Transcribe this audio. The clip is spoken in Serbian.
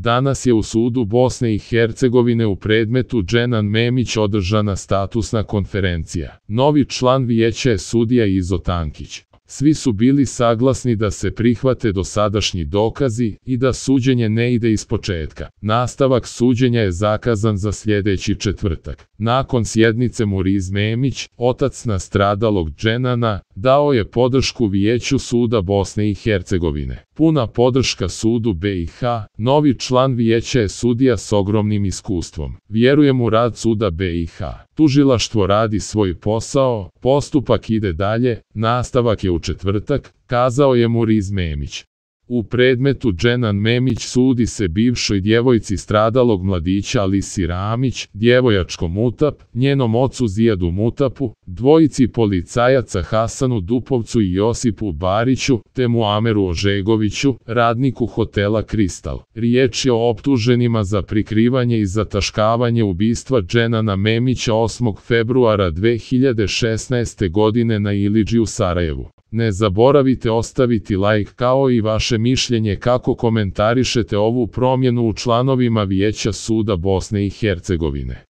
Danas je u sudu Bosne i Hercegovine u predmetu Dženan Memić održana statusna konferencija. Novi član vijeća je sudija Izo Tankić. Svi su bili saglasni da se prihvate dosadašnji dokazi i da suđenje ne ide iz početka. Nastavak suđenja je zakazan za sljedeći četvrtak. Nakon sjednice Muriz Memić, otac nastradalog Dženana, dao je podršku Vijeću suda Bosne i Hercegovine. Puna podrška sudu BiH, novi član vijeća je sudija s ogromnim iskustvom. Vjerujem u rad suda BiH. Tužilaštvo radi svoj posao, postupak ide dalje, nastavak je u četvrtak, kazao je Muriz Memić. U predmetu Dženan Memić sudi se bivšoj djevojci stradalog mladića Alisi Ramić, djevojačkom Mutap, njenom ocu Zijadu Mutapu, dvojici policajaca Hasanu Dupovcu i Josipu Bariću, te Muameru Ožegoviću, radniku hotela Kristal. Riječ je o optuženima za prikrivanje i zataškavanje ubistva Dženana Memića 8. februara 2016. godine na Iliđi u Sarajevu. Ne zaboravite ostaviti like kao i vaše mišljenje kako komentarišete ovu promjenu u članovima Vijeća suda Bosne i Hercegovine.